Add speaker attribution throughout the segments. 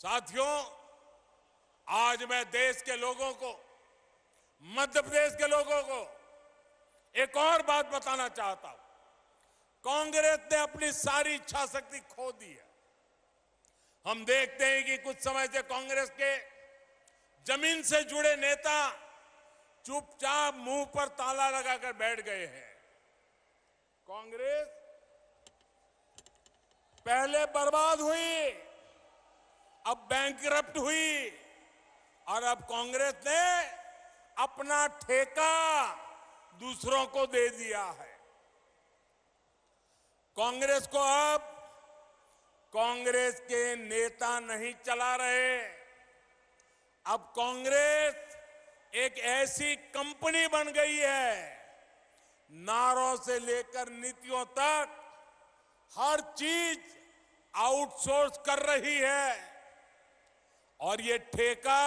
Speaker 1: साथियों आज मैं देश के लोगों को मध्य प्रदेश के लोगों को एक और बात बताना चाहता हूं कांग्रेस ने अपनी सारी इच्छा शक्ति खो दी है हम देखते हैं कि कुछ समय से कांग्रेस के जमीन से जुड़े नेता चुपचाप मुंह पर ताला लगाकर बैठ गए हैं
Speaker 2: कांग्रेस
Speaker 1: पहले बर्बाद हुई अब बैंक करप्ट हुई और अब कांग्रेस ने अपना ठेका दूसरों को दे दिया है कांग्रेस को अब कांग्रेस के नेता नहीं चला रहे अब कांग्रेस एक ऐसी कंपनी बन गई है नारों से लेकर नीतियों तक हर चीज आउटसोर्स कर रही है और ये ठेका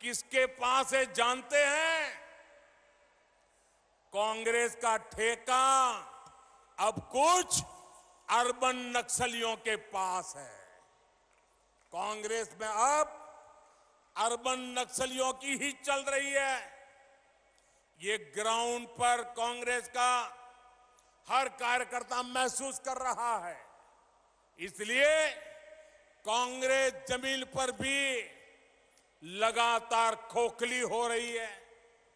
Speaker 1: किसके पास है जानते हैं कांग्रेस का ठेका अब कुछ अर्बन नक्सलियों के पास है कांग्रेस में अब अर्बन नक्सलियों की ही चल रही है ये ग्राउंड पर कांग्रेस का हर कार्यकर्ता महसूस कर रहा है इसलिए कांग्रेस जमीन पर भी लगातार खोखली हो रही है